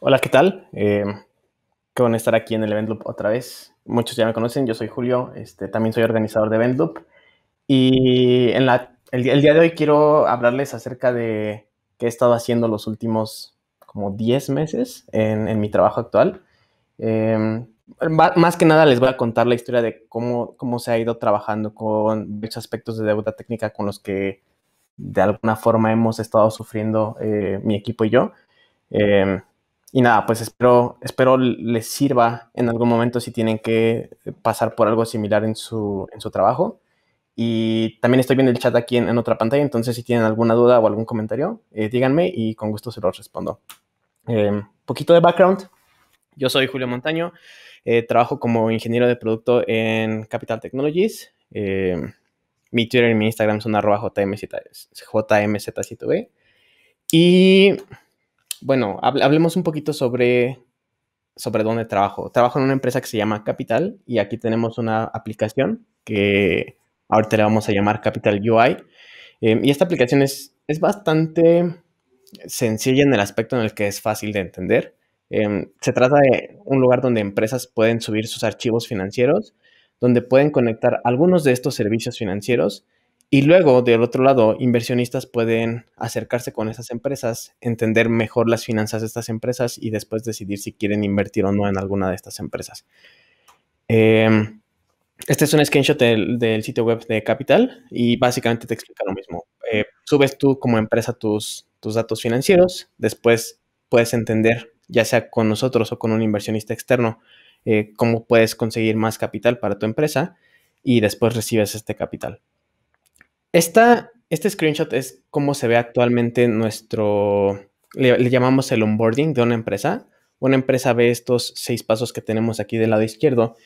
Hola, ¿qué tal? Eh, qué bueno estar aquí en el Event Loop otra vez. Muchos ya me conocen, yo soy Julio, este, también soy organizador de Event Loop. Y en la, el, día de hoy quiero hablarles acerca de qué he estado haciendo los últimos como 10 meses en, en mi trabajo actual. Em, más que nada les voy a contar la historia de cómo, cómo se ha ido trabajando con varios aspectos de deuda técnica con los que de alguna forma hemos estado sufriendo eh, mi equipo y yo. Em, y nada, pues espero, espero les sirva en algún momento si tienen que pasar por algo similar en su, trabajo. Y también estoy viendo el chat aquí en, otra pantalla, entonces si tienen alguna duda o algún comentario, eh, díganme y con gusto se los respondo. Em, poquito de background. Yo soy Julio Montaño, eh, trabajo como ingeniero de producto en Capital Technologies. Em, mi Twitter y mi Instagram son arroba jmz, Y bueno, hablemos un poquito sobre, sobre dónde trabajo. Trabajo en una empresa que se llama Capital y aquí tenemos una aplicación que ahorita le vamos a llamar Capital UI. Em, y esta aplicación es, es bastante sencilla en el aspecto en el que es fácil de entender. Em, se trata de un lugar donde empresas pueden subir sus archivos financieros, donde pueden conectar algunos de estos servicios financieros y luego, del otro lado, inversionistas pueden acercarse con esas empresas, entender mejor las finanzas de estas empresas y después decidir si quieren invertir o no en alguna de estas empresas. Em, este es un screenshot del, sitio web de Capital y básicamente te explica lo mismo. Eh, subes tú como empresa tus, tus datos financieros, después puedes entender, ya sea con nosotros o con un inversionista externo, eh, cómo puedes conseguir más capital para tu empresa y después recibes este capital. Esta, este screenshot es cómo se ve actualmente nuestro, le, llamamos el onboarding de una empresa. Una empresa ve estos seis pasos que tenemos aquí del lado izquierdo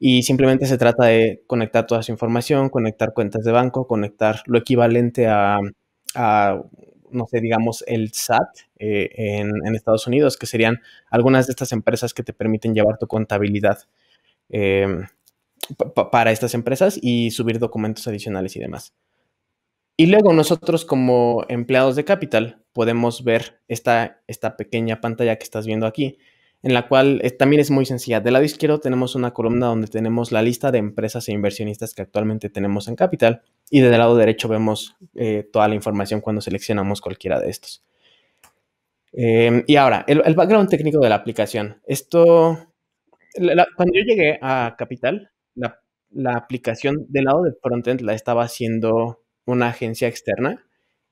y simplemente se trata de conectar toda su información, conectar cuentas de banco, conectar lo equivalente a, no sé, digamos, el SAT eh, en, Estados Unidos, que serían algunas de estas empresas que te permiten llevar tu contabilidad eh, para estas empresas y subir documentos adicionales y demás. Y luego nosotros como empleados de Capital podemos ver esta, esta pequeña pantalla que estás viendo aquí, en la cual también es muy sencilla. Del lado izquierdo tenemos una columna donde tenemos la lista de empresas e inversionistas que actualmente tenemos en Capital y del lado derecho vemos eh, toda la información cuando seleccionamos cualquiera de estos. Em, y ahora, el, background técnico de la aplicación. Esto, cuando yo llegué a Capital, la, la aplicación del lado del frontend la estaba haciendo una agencia externa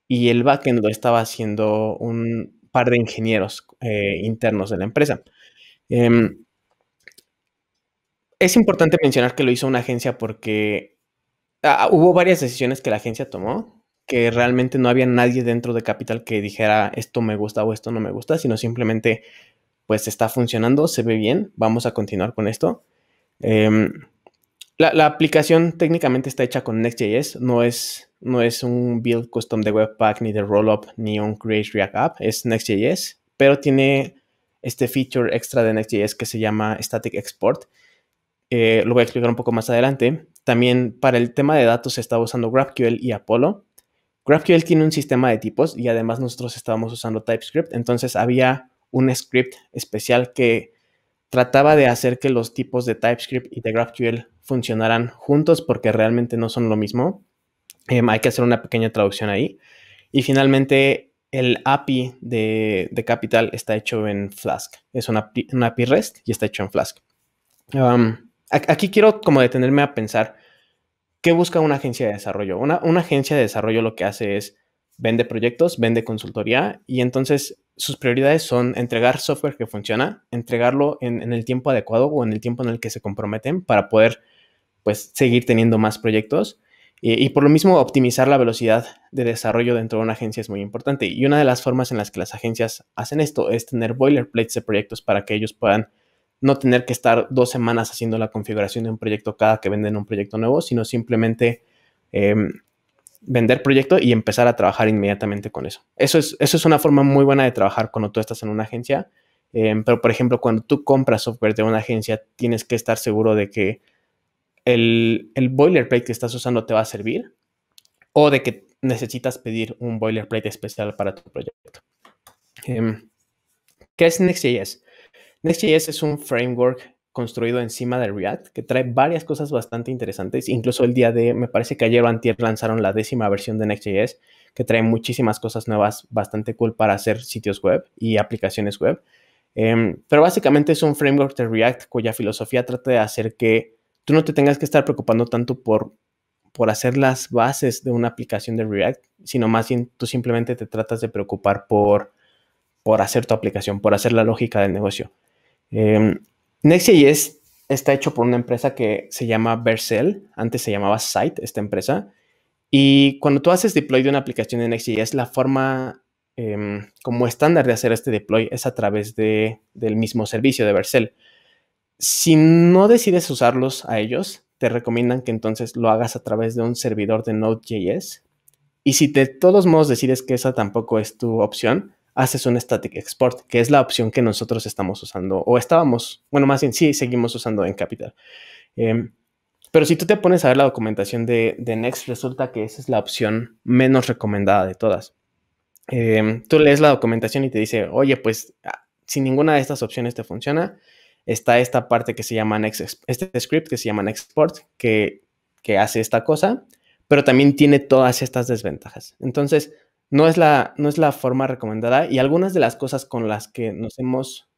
y el backend lo estaba haciendo un par de ingenieros eh, internos de la empresa. Em, es importante mencionar que lo hizo una agencia porque ah, ah, hubo varias decisiones que la agencia tomó que realmente no había nadie dentro de Capital que dijera esto me gusta o esto no me gusta, sino simplemente pues está funcionando, se ve bien, vamos a continuar con esto. Em, la, aplicación técnicamente está hecha con Next.js, no es, no es un build custom de Webpack, ni de Rollup, ni un Create React App, es Next.js, pero tiene este feature extra de Next.js que se llama Static Export. Eh, lo voy a explicar un poco más adelante. También para el tema de datos estaba usando GraphQL y Apollo. GraphQL tiene un sistema de tipos y además nosotros estábamos usando TypeScript, entonces había un script especial que trataba de hacer que los tipos de TypeScript y de GraphQL funcionaran juntos porque realmente no son lo mismo. Em, hay que hacer una pequeña traducción ahí. Y finalmente, el API de, Capital está hecho en Flask. Es un API REST y está hecho en Flask. aquí quiero como detenerme a pensar, ¿qué busca una agencia de desarrollo? Una, una agencia de desarrollo lo que hace es vende proyectos, vende consultoría y entonces sus prioridades son entregar software que funciona, entregarlo en, el tiempo adecuado o en el tiempo en el que se comprometen para poder pues seguir teniendo más proyectos y, por lo mismo optimizar la velocidad de desarrollo dentro de una agencia es muy importante y una de las formas en las que las agencias hacen esto es tener boilerplates de proyectos para que ellos puedan no tener que estar dos semanas haciendo la configuración de un proyecto cada que venden un proyecto nuevo, sino simplemente em, vender proyecto y empezar a trabajar inmediatamente con eso. Eso es, eso es una forma muy buena de trabajar cuando tú estás en una agencia. Em, pero, por ejemplo, cuando tú compras software de una agencia, tienes que estar seguro de que el, el boilerplate que estás usando te va a servir o de que necesitas pedir un boilerplate especial para tu proyecto. Em, ¿Qué es Next.js? Next.js es un framework construido encima de React, que trae varias cosas bastante interesantes. Incluso el día de, me parece que ayer o lanzaron la décima versión de Next.js, que trae muchísimas cosas nuevas, bastante cool para hacer sitios web y aplicaciones web. Em, pero básicamente es un framework de React cuya filosofía trata de hacer que tú no te tengas que estar preocupando tanto por, por hacer las bases de una aplicación de React, sino más bien tú simplemente te tratas de preocupar por, por hacer tu aplicación, por hacer la lógica del negocio. Em, Next.js está hecho por una empresa que se llama Vercel, antes se llamaba Site, esta empresa. Y cuando tú haces deploy de una aplicación en Next.js, la forma em, como estándar de hacer este deploy es a través del mismo servicio de Vercel. Si no decides usarlos a ellos, te recomiendan que entonces lo hagas a través de un servidor de Node.js. Y si de todos modos decides que esa tampoco es tu opción, haces un static export, que es la opción que nosotros estamos usando, o estábamos, bueno, más bien sí, seguimos usando en Capital. Em, pero si tú te pones a ver la documentación de, Next, resulta que esa es la opción menos recomendada de todas. Em, tú lees la documentación y te dice, oye, pues ah, si ninguna de estas opciones te funciona, está esta parte que se llama Next, este script que se llama export que, que hace esta cosa, pero también tiene todas estas desventajas. Entonces, no es la, no es la forma recomendada y algunas de las cosas con las que nos hemos,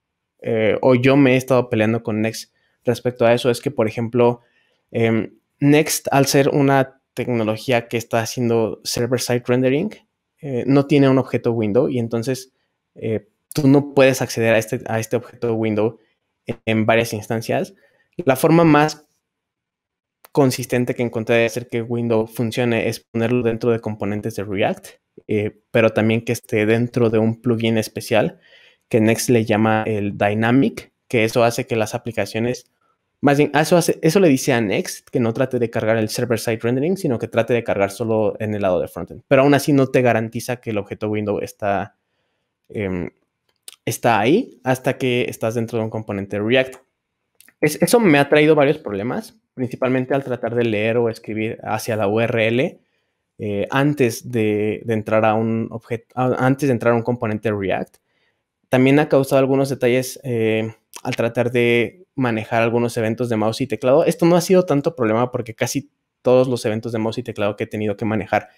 eh, o yo me he estado peleando con Next respecto a eso, es que, por ejemplo, em, Next, al ser una tecnología que está haciendo server-side rendering, eh, no tiene un objeto window y entonces eh, tú no puedes acceder a este, a este objeto window en, en varias instancias. La forma más consistente que encontré de hacer que window funcione es ponerlo dentro de componentes de React eh, pero también que esté dentro de un plugin especial que Next le llama el Dynamic, que eso hace que las aplicaciones, más bien, ah, eso, eso le dice a Next que no trate de cargar el server-side rendering, sino que trate de cargar solo en el lado de frontend. Pero aún así no te garantiza que el objeto window está, em, está ahí hasta que estás dentro de un componente React. eso me ha traído varios problemas, principalmente al tratar de leer o escribir hacia la URL eh, antes de, entrar a un objeto, antes de entrar a un componente React. También ha causado algunos detalles eh, al tratar de manejar algunos eventos de mouse y teclado. Esto no ha sido tanto problema porque casi todos los eventos de mouse y teclado que he tenido que manejar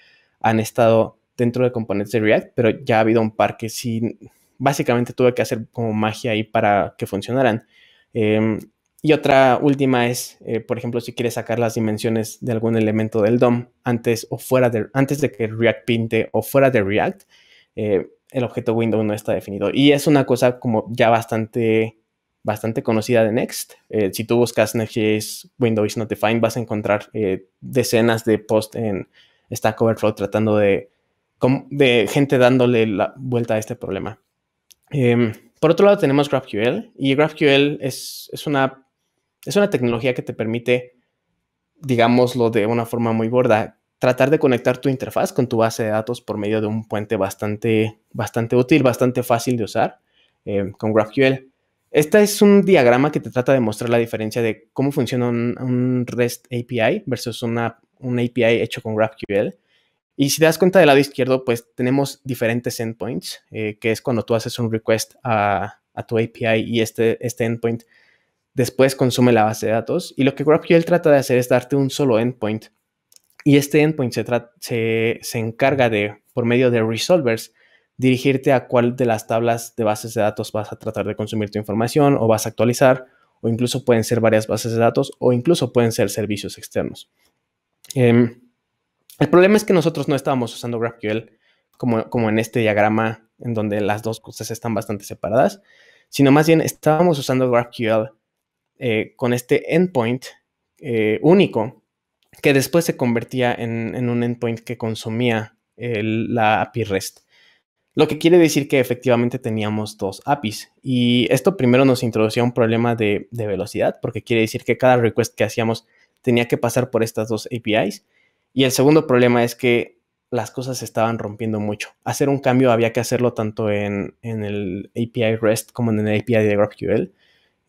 han estado dentro de componentes de React, pero ya ha habido un par que sí, básicamente tuve que hacer como magia ahí para que funcionaran. Em, y otra última es, eh, por ejemplo, si quieres sacar las dimensiones de algún elemento del DOM antes o fuera de, antes de que React pinte o fuera de React, eh, el objeto window no está definido. Y es una cosa como ya bastante, bastante conocida de Next. Eh, si tú buscas Next.js Windows is not defined, vas a encontrar decenas de posts en Stack Overflow tratando de, de gente dándole la vuelta a este problema. Em, por otro lado, tenemos GraphQL y GraphQL es, es una es una tecnología que te permite, digámoslo de una forma muy gorda, tratar de conectar tu interfaz con tu base de datos por medio de un puente bastante, bastante útil, bastante fácil de usar eh, con GraphQL. Este es un diagrama que te trata de mostrar la diferencia de cómo funciona un, REST API versus una, un API hecho con GraphQL. Y si te das cuenta del lado izquierdo, pues tenemos diferentes endpoints, eh, que es cuando tú haces un request a, tu API y este, este endpoint después consume la base de datos. Y lo que GraphQL trata de hacer es darte un solo endpoint. Y este endpoint se, se encarga de, por medio de resolvers, dirigirte a cuál de las tablas de bases de datos vas a tratar de consumir tu información o vas a actualizar, o incluso pueden ser varias bases de datos, o incluso pueden ser servicios externos. Em, el problema es que nosotros no estábamos usando GraphQL como, como en este diagrama en donde las dos cosas están bastante separadas, sino más bien estábamos usando GraphQL eh, con este endpoint eh, único que después se convertía en, un endpoint que consumía la API REST. Lo que quiere decir que efectivamente teníamos dos APIs. Y esto primero nos introducía un problema de, velocidad, porque quiere decir que cada request que hacíamos tenía que pasar por estas dos APIs. Y el segundo problema es que las cosas se estaban rompiendo mucho. Hacer un cambio había que hacerlo tanto en, en el API REST como en el API de GraphQL.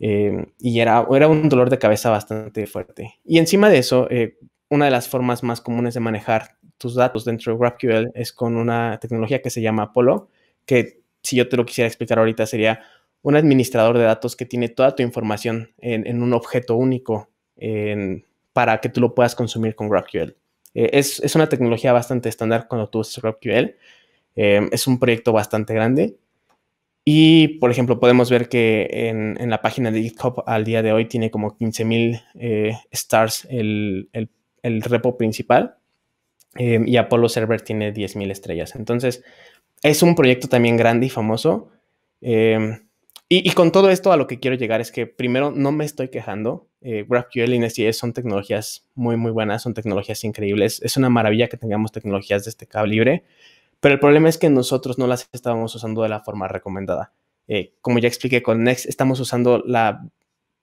Eh, y era, era un dolor de cabeza bastante fuerte. Y encima de eso, eh, una de las formas más comunes de manejar tus datos dentro de GraphQL es con una tecnología que se llama Apollo, que si yo te lo quisiera explicar ahorita sería un administrador de datos que tiene toda tu información en, un objeto único para que tú lo puedas consumir con GraphQL. Eh, es, es, una tecnología bastante estándar cuando tú usas GraphQL. es un proyecto bastante grande y, por ejemplo, podemos ver que en, la página de GitHub al día de hoy tiene como 15.000 eh, stars el, repo principal eh, y Apollo Server tiene 10.000 estrellas. Entonces, es un proyecto también grande y famoso. Eh, y, con todo esto a lo que quiero llegar es que primero no me estoy quejando. GraphQL y NestJS son tecnologías muy, muy buenas, son tecnologías increíbles. Es una maravilla que tengamos tecnologías de este calibre. libre pero el problema es que nosotros no las estábamos usando de la forma recomendada. Eh, como ya expliqué con Next, estamos usando la,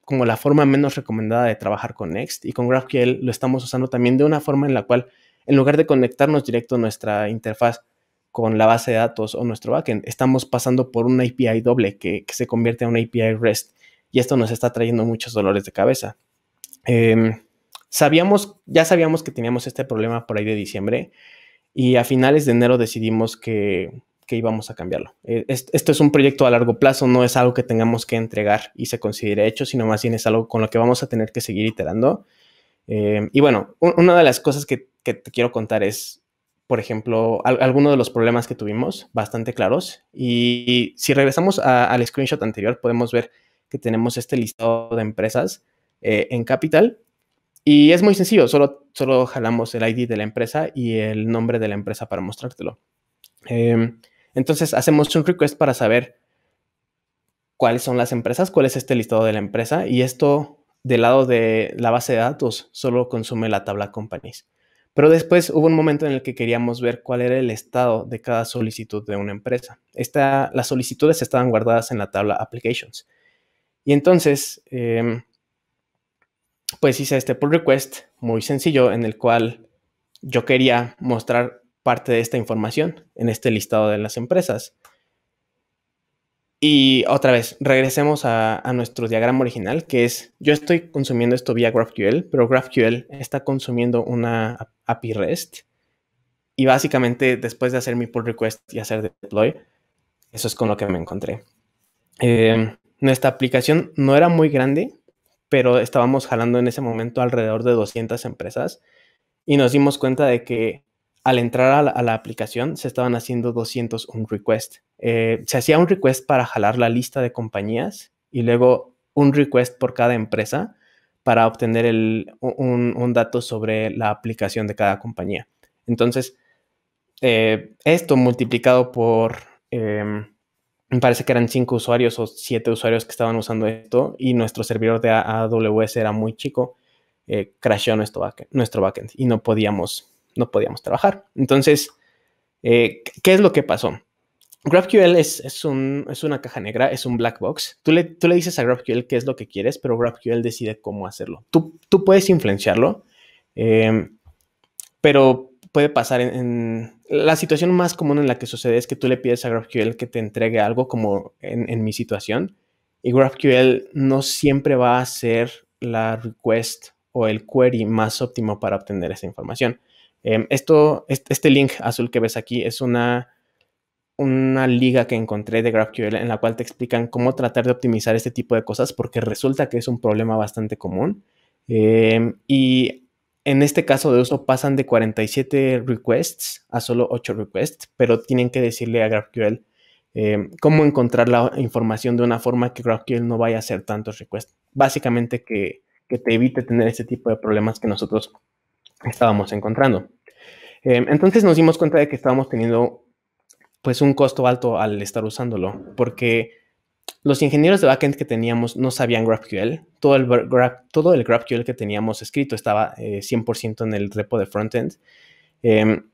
como la forma menos recomendada de trabajar con Next y con GraphQL lo estamos usando también de una forma en la cual, en lugar de conectarnos directo a nuestra interfaz con la base de datos o nuestro backend, estamos pasando por una API doble que, se convierte en una API REST y esto nos está trayendo muchos dolores de cabeza. Em, sabíamos, ya sabíamos que teníamos este problema por ahí de diciembre y a finales de enero decidimos que, íbamos a cambiarlo. Eh, esto es un proyecto a largo plazo, no es algo que tengamos que entregar y se considere hecho, sino más bien es algo con lo que vamos a tener que seguir iterando. Eh, y bueno, una de las cosas que, te quiero contar es, por ejemplo, algunos de los problemas que tuvimos, bastante claros. Y, si regresamos a, al screenshot anterior, podemos ver que tenemos este listado de empresas eh, en Capital y es muy sencillo, solo, solo jalamos el ID de la empresa y el nombre de la empresa para mostrártelo. Em, entonces hacemos un request para saber cuáles son las empresas, cuál es este listado de la empresa y esto del lado de la base de datos solo consume la tabla companies. Pero después hubo un momento en el que queríamos ver cuál era el estado de cada solicitud de una empresa. Esta, las solicitudes estaban guardadas en la tabla applications. Y entonces em, pues hice este pull request muy sencillo en el cual yo quería mostrar parte de esta información en este listado de las empresas. Y otra vez, regresemos a, nuestro diagrama original, que es, yo estoy consumiendo esto vía GraphQL, pero GraphQL está consumiendo una API REST. Y básicamente, después de hacer mi pull request y hacer deploy, eso es con lo que me encontré. Eh, nuestra aplicación no era muy grande, pero estábamos jalando en ese momento alrededor de 200 empresas y nos dimos cuenta de que al entrar a la, aplicación se estaban haciendo 200 un request eh, se hacía un request para jalar la lista de compañías y luego un request por cada empresa para obtener un, dato sobre la aplicación de cada compañía. Entonces, eh, esto multiplicado por... Em, me parece que eran cinco usuarios o siete usuarios que estaban usando esto y nuestro servidor de AWS era muy chico, eh, crasheó nuestro backend, nuestro backend y no podíamos, no podíamos trabajar. Entonces, eh, ¿qué es lo que pasó? GraphQL es, es, es, una caja negra, es un black box. Tú le, dices a GraphQL qué es lo que quieres, pero GraphQL decide cómo hacerlo. Tú, puedes influenciarlo, eh, pero puede pasar en la situación más común en la que sucede es que tú le pides a GraphQL que te entregue algo, como en, mi situación, y GraphQL no siempre va a ser la request o el query más óptimo para obtener esa información. Em, este link azul que ves aquí es una, una liga que encontré de GraphQL en la cual te explican cómo tratar de optimizar este tipo de cosas porque resulta que es un problema bastante común. Em, y en este caso de uso pasan de 47 requests a solo 8 requests, pero tienen que decirle a GraphQL eh, cómo encontrar la información de una forma que GraphQL no vaya a hacer tantos requests. Básicamente que, te evite tener ese tipo de problemas que nosotros estábamos encontrando. Eh, entonces nos dimos cuenta de que estábamos teniendo pues un costo alto al estar usándolo, porque los ingenieros de backend que teníamos no sabían GraphQL. Todo el, GraphQL que teníamos escrito estaba 100% eh, en el repo de frontend. Em,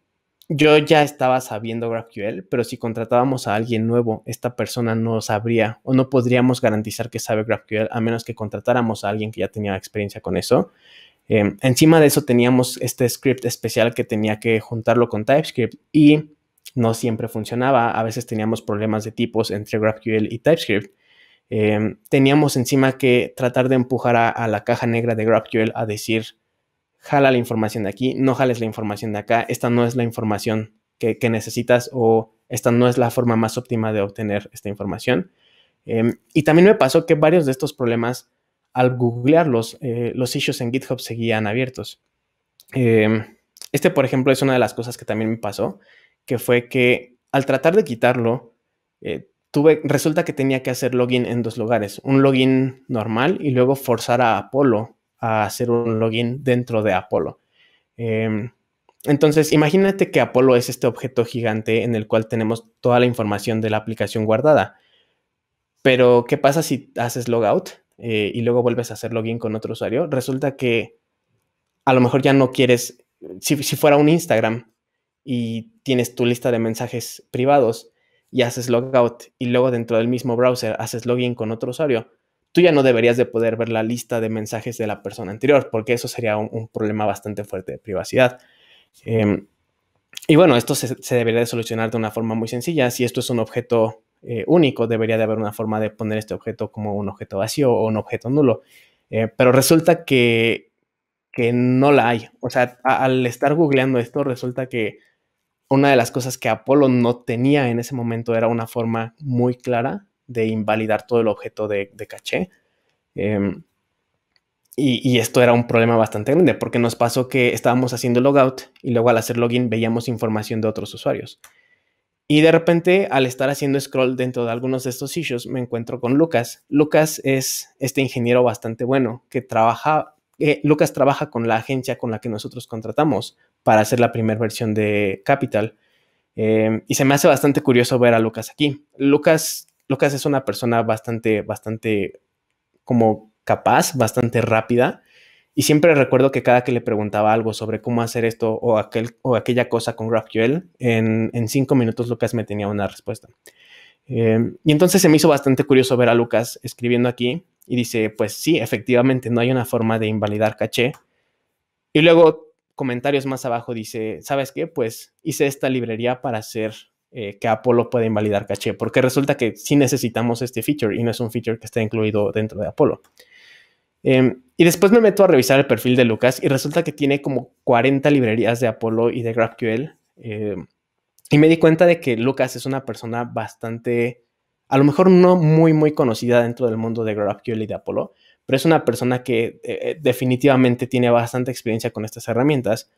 yo ya estaba sabiendo GraphQL, pero si contratábamos a alguien nuevo, esta persona no sabría o no podríamos garantizar que sabe GraphQL a menos que contratáramos a alguien que ya tenía experiencia con eso. Em, encima de eso teníamos este script especial que tenía que juntarlo con TypeScript y no siempre funcionaba. A veces teníamos problemas de tipos entre GraphQL y TypeScript. Em, teníamos encima que tratar de empujar a, la caja negra de GraphQL a decir, jala la información de aquí, no jales la información de acá, esta no es la información que, necesitas o esta no es la forma más óptima de obtener esta información. Em, y también me pasó que varios de estos problemas, al googlearlos, eh, los sitios en GitHub seguían abiertos. Em, este, por ejemplo, es una de las cosas que también me pasó, que fue que al tratar de quitarlo, eh, resulta que tenía que hacer login en dos lugares, un login normal y luego forzar a Apolo a hacer un login dentro de Apolo. Em, entonces, imagínate que Apolo es este objeto gigante en el cual tenemos toda la información de la aplicación guardada. Pero, ¿qué pasa si haces logout eh, y luego vuelves a hacer login con otro usuario? Resulta que a lo mejor ya no quieres, si fuera un Instagram y tienes tu lista de mensajes privados, y haces logout y luego dentro del mismo browser haces login con otro usuario, tú ya no deberías de poder ver la lista de mensajes de la persona anterior, porque eso sería un, problema bastante fuerte de privacidad. Em, y bueno, esto se, debería de solucionar de una forma muy sencilla. Si esto es un objeto eh, único, debería de haber una forma de poner este objeto como un objeto vacío o un objeto nulo. Eh, pero resulta que, que no la hay. O sea, al estar googleando esto, resulta que una de las cosas que Apolo no tenía en ese momento era una forma muy clara de invalidar todo el objeto de, caché. Em, y, esto era un problema bastante grande porque nos pasó que estábamos haciendo logout y luego al hacer login veíamos información de otros usuarios. Y de repente, al estar haciendo scroll dentro de algunos de estos issues, me encuentro con Lucas. Lucas es este ingeniero bastante bueno que trabaja, eh, Lucas trabaja con la agencia con la que nosotros contratamos para hacer la primera versión de Capital. Em, y se me hace bastante curioso ver a Lucas aquí. Lucas, Lucas es una persona bastante, bastante como capaz, bastante rápida. Y siempre recuerdo que cada que le preguntaba algo sobre cómo hacer esto o, aquel, o aquella cosa con GraphQL, en, cinco minutos Lucas me tenía una respuesta. Em, y entonces se me hizo bastante curioso ver a Lucas escribiendo aquí y dice, pues sí, efectivamente no hay una forma de invalidar caché. Y luego comentarios más abajo dice, ¿sabes qué? Pues hice esta librería para hacer eh, que Apollo pueda invalidar caché, porque resulta que sí necesitamos este feature y no es un feature que está incluido dentro de Apollo. Em, y después me meto a revisar el perfil de Lucas y resulta que tiene como 40 librerías de Apolo y de GraphQL. Em, y me di cuenta de que Lucas es una persona bastante, a lo mejor no muy, muy conocida dentro del mundo de GraphQL y de Apollo, pero es una persona que eh, eh, definitivamente tiene bastante experiencia con estas herramientas.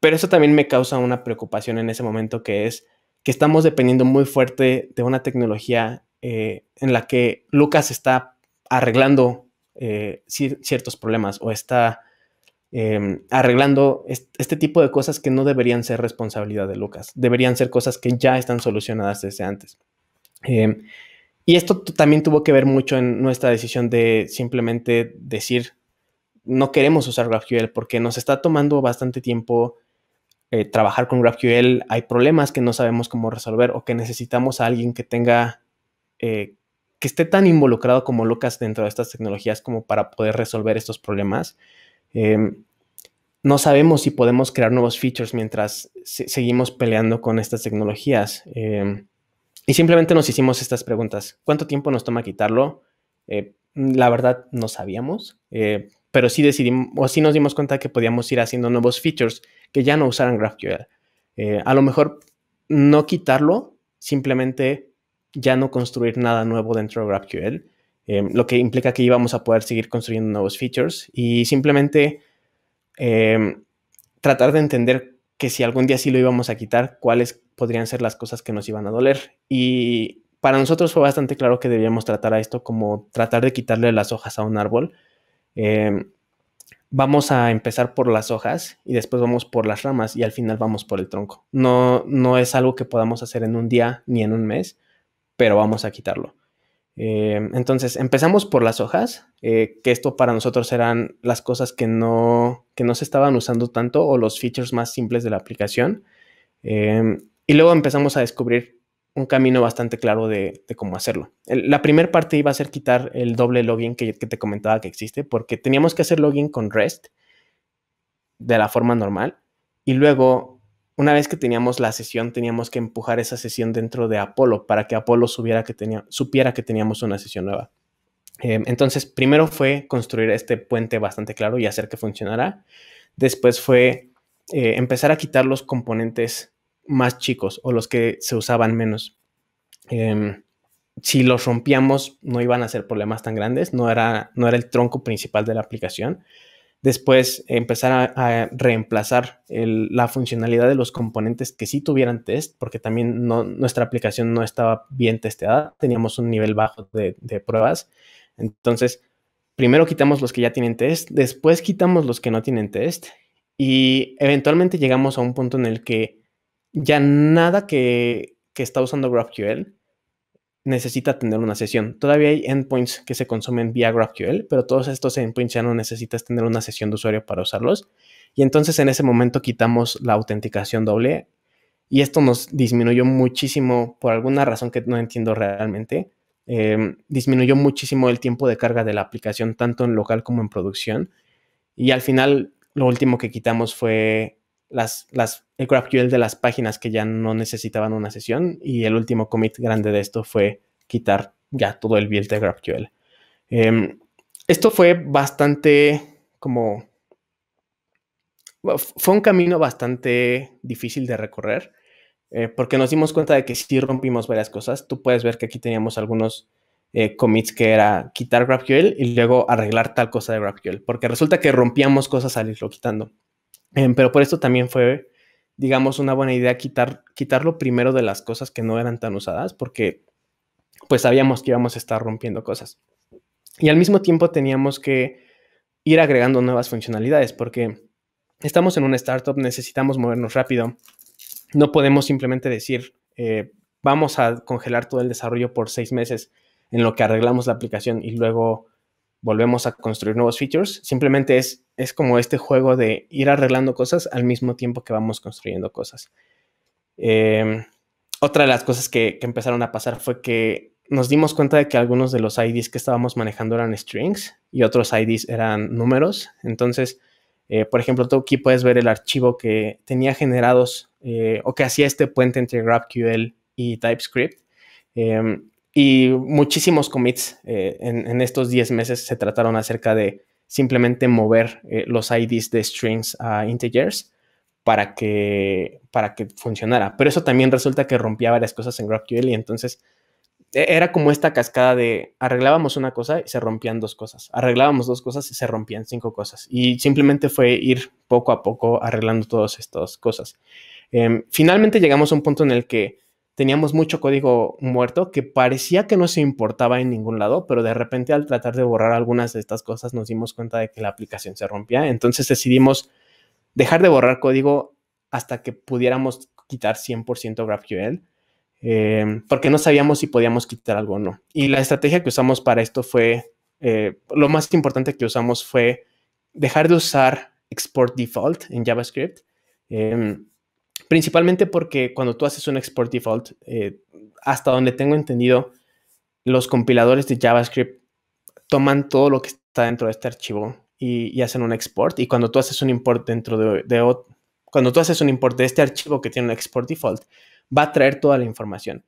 Pero eso también me causa una preocupación en ese momento que es que estamos dependiendo muy fuerte de una tecnología eh, en la que Lucas está arreglando ciertos problemas o está em, arreglando este tipo de cosas que no deberían ser responsabilidad de Lucas, deberían ser cosas que ya están solucionadas desde antes. Em, y esto también tuvo que ver mucho en nuestra decisión de simplemente decir, no queremos usar GraphQL porque nos está tomando bastante tiempo eh, trabajar con GraphQL. Hay problemas que no sabemos cómo resolver o que necesitamos a alguien que tenga, eh, que esté tan involucrado como Lucas dentro de estas tecnologías como para poder resolver estos problemas. Em, no sabemos si podemos crear nuevos features mientras seguimos peleando con estas tecnologías. Em, y simplemente nos hicimos estas preguntas. ¿Cuánto tiempo nos toma quitarlo? Eh, la verdad, no sabíamos, eh, pero sí decidimos, o sí nos dimos cuenta que podíamos ir haciendo nuevos features que ya no usaran GraphQL. Eh, a lo mejor no quitarlo, simplemente ya no construir nada nuevo dentro de GraphQL, lo que implica que íbamos a poder seguir construyendo nuevos features y simplemente tratar de entender que si algún día sí lo íbamos a quitar, cuál es podrían ser las cosas que nos iban a doler. Y para nosotros fue bastante claro que debíamos tratar a esto como tratar de quitarle las hojas a un árbol. Em, vamos a empezar por las hojas y después vamos por las ramas y al final vamos por el tronco. No, no es algo que podamos hacer en un día ni en un mes, pero vamos a quitarlo. Em, entonces empezamos por las hojas, eh, que esto para nosotros eran las cosas que no, que no se estaban usando tanto o los features más simples de la aplicación. Em, y luego empezamos a descubrir un camino bastante claro de, cómo hacerlo. la primera parte iba a ser quitar el doble login que, te comentaba que existe, porque teníamos que hacer login con REST de la forma normal. Y luego, una vez que teníamos la sesión, teníamos que empujar esa sesión dentro de Apolo para que Apolo supiera que, tenía, supiera que teníamos una sesión nueva. Eh, entonces, primero fue construir este puente bastante claro y hacer que funcionara. Después fue eh, empezar a quitar los componentes más chicos o los que se usaban menos. Em, si los rompíamos no iban a ser problemas tan grandes, no era, no era el tronco principal de la aplicación. Después empezar a, reemplazar la funcionalidad de los componentes que sí tuvieran test, porque también no, nuestra aplicación no estaba bien testeada, teníamos un nivel bajo de pruebas. Entonces, primero quitamos los que ya tienen test, después quitamos los que no tienen test y eventualmente llegamos a un punto en el que ya nada que, está usando GraphQL necesita tener una sesión. Todavía hay endpoints que se consumen vía GraphQL, pero todos estos endpoints ya no necesitas tener una sesión de usuario para usarlos. Y entonces en ese momento quitamos la autenticación doble y esto nos disminuyó muchísimo, por alguna razón que no entiendo realmente, em, disminuyó muchísimo el tiempo de carga de la aplicación, tanto en local como en producción. Y al final lo último que quitamos fue las, el GraphQL de las páginas que ya no necesitaban una sesión y el último commit grande de esto fue quitar ya todo el build de GraphQL. Em, esto fue bastante como... Fue un camino bastante difícil de recorrer eh, porque nos dimos cuenta de que sí rompimos varias cosas. Tú puedes ver que aquí teníamos algunos eh, commits que era quitar GraphQL y luego arreglar tal cosa de GraphQL porque resulta que rompíamos cosas al irlo quitando. Em, pero por esto también fue, digamos, una buena idea quitar, quitarlo primero de las cosas que no eran tan usadas, porque pues sabíamos que íbamos a estar rompiendo cosas. Y al mismo tiempo teníamos que ir agregando nuevas funcionalidades, porque estamos en una startup, necesitamos movernos rápido. No podemos simplemente decir, eh, vamos a congelar todo el desarrollo por seis meses en lo que arreglamos la aplicación y luego volvemos a construir nuevos features. Simplemente es, es como este juego de ir arreglando cosas al mismo tiempo que vamos construyendo cosas. Em, otra de las cosas que, empezaron a pasar fue que nos dimos cuenta de que algunos de los IDs que estábamos manejando eran strings y otros IDs eran números. Entonces, eh, por ejemplo, tú aquí puedes ver el archivo que tenía generados eh, o que hacía este puente entre GraphQL y TypeScript. Em, y muchísimos commits eh, en, estos 10 meses se trataron acerca de simplemente mover eh, los IDs de strings a integers para que, para que funcionara. Pero eso también resulta que rompía varias cosas en GraphQL y entonces e, era como esta cascada de arreglábamos una cosa y se rompían dos cosas, arreglábamos dos cosas y se rompían cinco cosas. Y simplemente fue ir poco a poco arreglando todas estas cosas. Em, finalmente llegamos a un punto en el que teníamos mucho código muerto que parecía que no se importaba en ningún lado, pero de repente al tratar de borrar algunas de estas cosas nos dimos cuenta de que la aplicación se rompía. Entonces decidimos dejar de borrar código hasta que pudiéramos quitar 100% GraphQL, em, porque no sabíamos si podíamos quitar algo o no. Y la estrategia que usamos para esto fue, eh, lo más importante que usamos fue dejar de usar export default en JavaScript. Em, Principalmente porque cuando tú haces un export default, eh, hasta donde tengo entendido, los compiladores de JavaScript toman todo lo que está dentro de este archivo y, hacen un export. Y cuando tú haces un import dentro de, cuando tú haces un import de este archivo que tiene un export default, va a traer toda la información.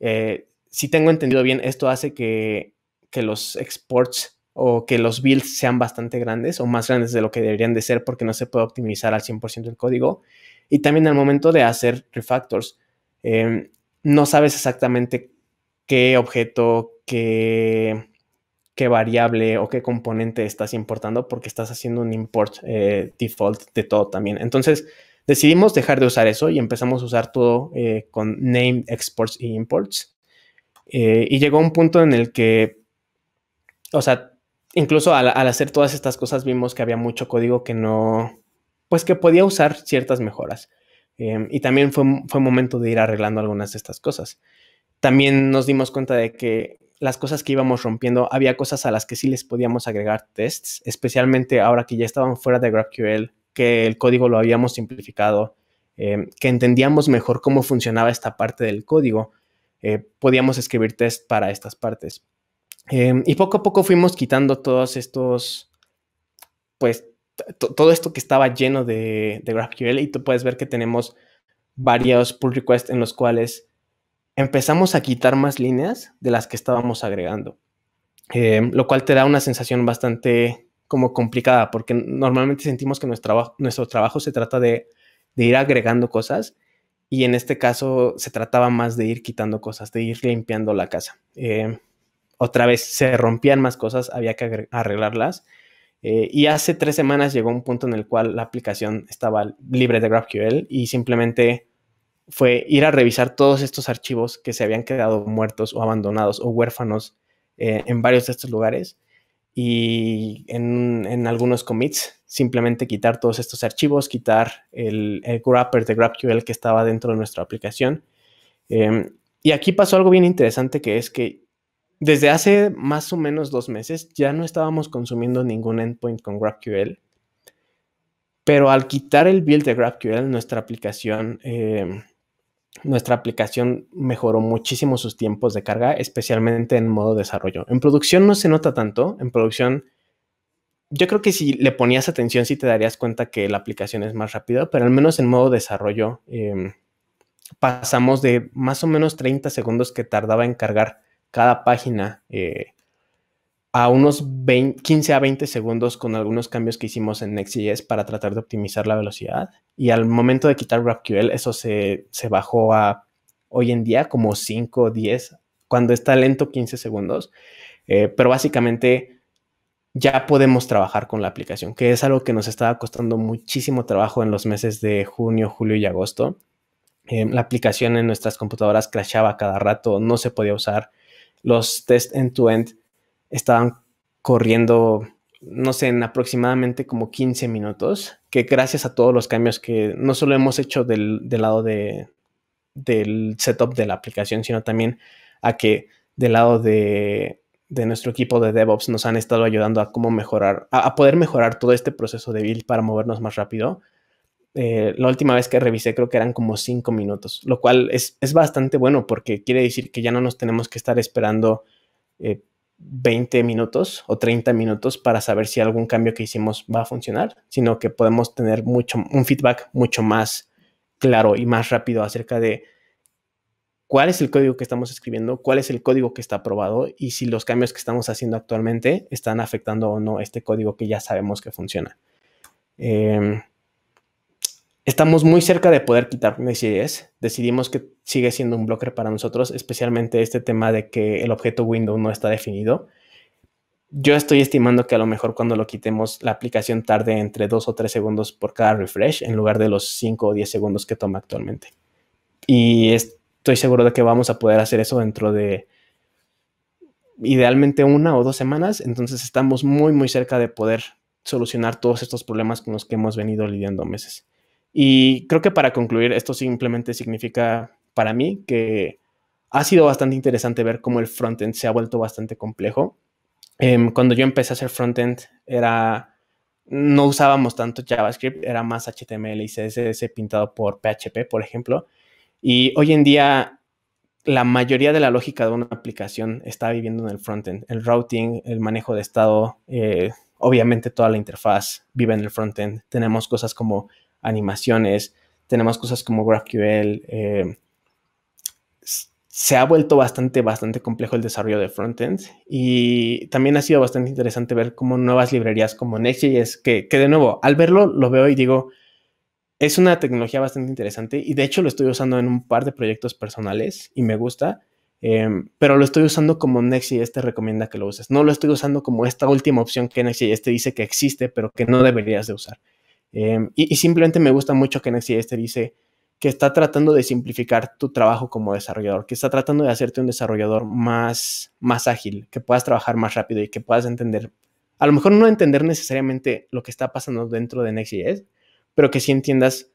Eh, si tengo entendido bien, esto hace que, que los exports o que los builds sean bastante grandes o más grandes de lo que deberían de ser porque no se puede optimizar al 100% el código. Y también al momento de hacer refactors, eh, no sabes exactamente qué objeto, qué, qué, variable o qué componente estás importando porque estás haciendo un import eh, default de todo también. Entonces decidimos dejar de usar eso y empezamos a usar todo eh, con name, exports y imports. y llegó un punto en el que, o sea, incluso al, hacer todas estas cosas vimos que había mucho código que no, pues que podía usar ciertas mejoras. Em, y también fue, fue momento de ir arreglando algunas de estas cosas. También nos dimos cuenta de que las cosas que íbamos rompiendo, había cosas a las que sí les podíamos agregar tests, especialmente ahora que ya estaban fuera de GraphQL, que el código lo habíamos simplificado, em, que entendíamos mejor cómo funcionaba esta parte del código. Eh, podíamos escribir tests para estas partes. Em, y poco a poco fuimos quitando todos estos, pues, todo esto que estaba lleno de, GraphQL y tú puedes ver que tenemos varios pull requests en los cuales empezamos a quitar más líneas de las que estábamos agregando, em, lo cual te da una sensación bastante como complicada, porque normalmente sentimos que nuestro, nuestro trabajo se trata de, ir agregando cosas y en este caso se trataba más de ir quitando cosas, de ir limpiando la casa. Em, otra vez se rompían más cosas, había que arreglarlas. Eh, y hace tres semanas llegó un punto en el cual la aplicación estaba libre de GraphQL y simplemente fue ir a revisar todos estos archivos que se habían quedado muertos o abandonados o huérfanos eh, en varios de estos lugares y en, algunos commits simplemente quitar todos estos archivos, quitar el, el wrapper de GraphQL que estaba dentro de nuestra aplicación. Em, y aquí pasó algo bien interesante que es que desde hace más o menos dos meses ya no estábamos consumiendo ningún endpoint con GraphQL, pero al quitar el build de GraphQL, nuestra aplicación, em, nuestra aplicación mejoró muchísimo sus tiempos de carga, especialmente en modo desarrollo. En producción no se nota tanto, en producción yo creo que si le ponías atención sí te darías cuenta que la aplicación es más rápida, pero al menos en modo desarrollo em, pasamos de más o menos 30 segundos que tardaba en cargar cada página eh, a unos 15 a 20 segundos con algunos cambios que hicimos en Next.js para tratar de optimizar la velocidad. Y al momento de quitar GraphQL, eso se, bajó a hoy en día como 5 o 10, cuando está lento 15 segundos. Eh, pero básicamente ya podemos trabajar con la aplicación, que es algo que nos estaba costando muchísimo trabajo en los meses de junio, julio y agosto. Eh, la aplicación en nuestras computadoras crashaba cada rato, no se podía usar los test end-to-end estaban corriendo, no sé, en aproximadamente como 15 minutos, que gracias a todos los cambios que no solo hemos hecho del, lado de, del setup de la aplicación, sino también a que del lado de, nuestro equipo de DevOps nos han estado ayudando a cómo mejorar, a, poder mejorar todo este proceso de build para movernos más rápido. Eh, la última vez que revisé creo que eran como cinco minutos, lo cual es, bastante bueno porque quiere decir que ya no nos tenemos que estar esperando 20 eh, minutos o 30 minutos para saber si algún cambio que hicimos va a funcionar, sino que podemos tener mucho, un feedback mucho más claro y más rápido acerca de cuál es el código que estamos escribiendo, cuál es el código que está aprobado y si los cambios que estamos haciendo actualmente están afectando o no este código que ya sabemos que funciona. Em, Estamos muy cerca de poder quitar Nextjs. Decidimos que sigue siendo un blocker para nosotros, especialmente este tema de que el objeto window no está definido. Yo estoy estimando que a lo mejor cuando lo quitemos la aplicación tarde entre 2 o 3 segundos por cada refresh en lugar de los 5 o 10 segundos que toma actualmente. Y estoy seguro de que vamos a poder hacer eso dentro de idealmente una o dos semanas. Entonces estamos muy muy cerca de poder solucionar todos estos problemas con los que hemos venido lidiando meses. Y creo que para concluir, esto simplemente significa para mí que ha sido bastante interesante ver cómo el frontend se ha vuelto bastante complejo. Em, cuando yo empecé a hacer frontend, era, no usábamos tanto JavaScript, era más HTML y CSS pintado por PHP, por ejemplo. Y hoy en día, la mayoría de la lógica de una aplicación está viviendo en el frontend. El routing, el manejo de estado, eh, obviamente toda la interfaz vive en el frontend. Tenemos cosas como animaciones, tenemos cosas como GraphQL. Eh, se ha vuelto bastante, bastante complejo el desarrollo de Frontend. y también ha sido bastante interesante ver cómo nuevas librerías como Next.js, que, que de nuevo, al verlo, lo veo y digo, es una tecnología bastante interesante y de hecho lo estoy usando en un par de proyectos personales y me gusta. Eh, pero lo estoy usando como Next.js te recomienda que lo uses. No lo estoy usando como esta última opción que Next.js te dice que existe, pero que no deberías de usar. Em, y, simplemente me gusta mucho que Next.js te dice que está tratando de simplificar tu trabajo como desarrollador, que está tratando de hacerte un desarrollador más, más ágil, que puedas trabajar más rápido y que puedas entender, a lo mejor no entender necesariamente lo que está pasando dentro de Next.js, pero que sí entiendas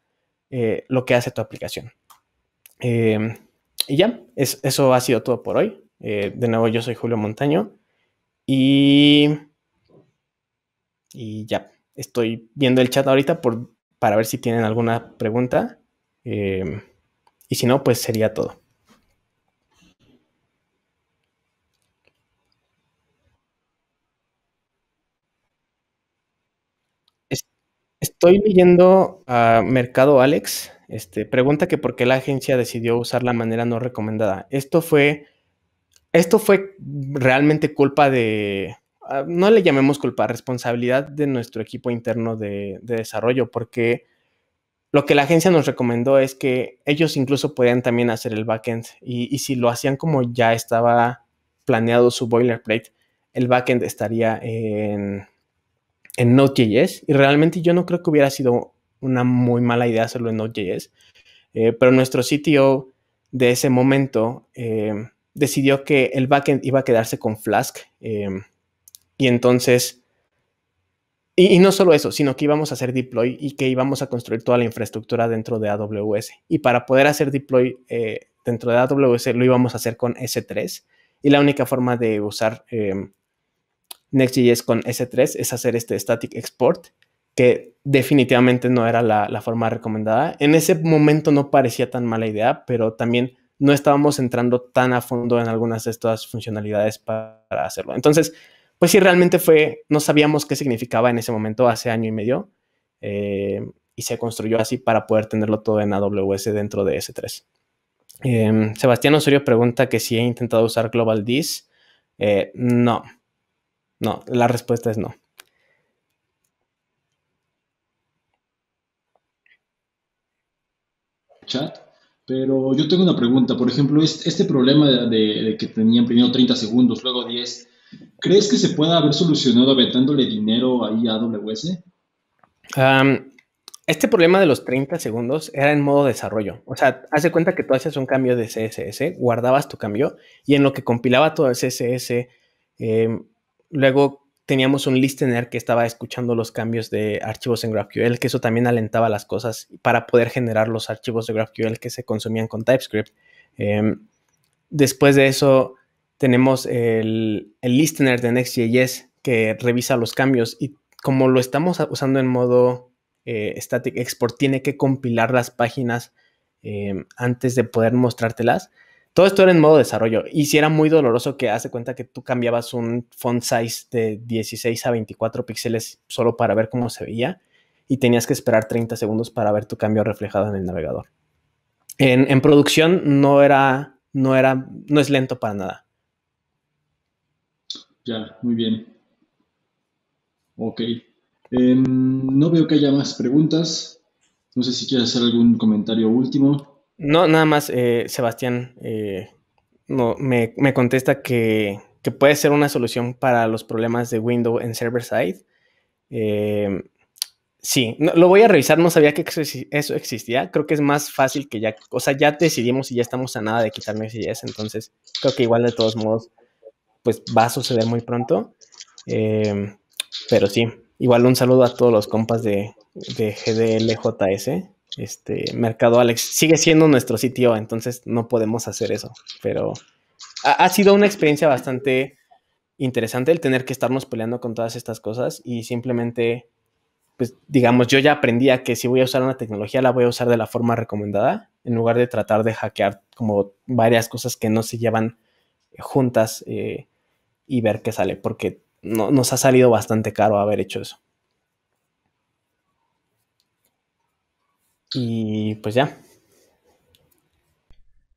eh, lo que hace tu aplicación. Em, y ya, eso ha sido todo por hoy. Eh, de nuevo, yo soy Julio Montaño y, y ya. Estoy viendo el chat ahorita por, para ver si tienen alguna pregunta. Eh, y si no, pues sería todo. Estoy leyendo a Mercado Alex. Este, pregunta que por qué la agencia decidió usar la manera no recomendada. Esto fue, esto fue realmente culpa de, Ah, no le llamemos culpa, responsabilidad de nuestro equipo interno de, desarrollo, porque lo que la agencia nos recomendó es que ellos incluso podían también hacer el backend y, si lo hacían como ya estaba planeado su boilerplate, el backend estaría en, Node.js y realmente yo no creo que hubiera sido una muy mala idea hacerlo en Node.js, eh, pero nuestro CTO de ese momento eh, decidió que el backend iba a quedarse con Flask. Eh, y entonces, y, no solo eso, sino que íbamos a hacer deploy y que íbamos a construir toda la infraestructura dentro de AWS. Y para poder hacer deploy eh, dentro de AWS lo íbamos a hacer con S3. Y la única forma de usar em, Next.js con S3 es hacer este static export, que definitivamente no era la, la, forma recomendada. En ese momento no parecía tan mala idea, pero también no estábamos entrando tan a fondo en algunas de estas funcionalidades para hacerlo. Entonces, pues sí, realmente fue, no sabíamos qué significaba en ese momento, hace año y medio, eh, y se construyó así para poder tenerlo todo en AWS dentro de S3. Em, Sebastián Osorio pregunta que si he intentado usar Global Dis. Eh, no, no, la respuesta es no. Chat, pero yo tengo una pregunta. Por ejemplo, este problema de, de que tenían primero 30 segundos, luego 10, ¿Crees que se pueda haber solucionado vetándole dinero ahí a AWS? este problema de los 30 segundos era en modo desarrollo. O sea, haz de cuenta que tú hacías un cambio de CSS, guardabas tu cambio y en lo que compilaba todo el CSS, em, luego teníamos un listener que estaba escuchando los cambios de archivos en GraphQL, que eso también alentaba las cosas para poder generar los archivos de GraphQL que se consumían con TypeScript. Em, después de eso, tenemos el, listener de Next.js que revisa los cambios y como lo estamos usando en modo eh, static export, tiene que compilar las páginas eh, antes de poder mostrártelas. Todo esto era en modo desarrollo y si era muy doloroso que hace cuenta que tú cambiabas un font size de 16 a 24 píxeles solo para ver cómo se veía y tenías que esperar 30 segundos para ver tu cambio reflejado en el navegador. En, en producción no era, no era, no es lento para nada. Ya, muy bien. Ok. Em, no veo que haya más preguntas. No sé si quieres hacer algún comentario último. No, nada más, eh, Sebastián eh, no, me, contesta que, puede ser una solución para los problemas de Windows en server side. Em, sí, lo voy a revisar, no sabía que eso, existía. Creo que es más fácil que ya, o sea, ya decidimos y ya estamos a nada de quitarnos ideas. entonces creo que igual de todos modos pues va a suceder muy pronto. Eh, pero sí, igual un saludo a todos los compas de, de GDLJS. Este, Mercado Alex sigue siendo nuestro sitio, entonces no podemos hacer eso, pero ha, ha sido una experiencia bastante interesante el tener que estarnos peleando con todas estas cosas y simplemente pues digamos, yo ya aprendí a que si voy a usar una tecnología, la voy a usar de la forma recomendada, en lugar de tratar de hackear como varias cosas que no se llevan juntas eh, y ver qué sale, porque no, nos ha salido bastante caro haber hecho eso. Y pues ya.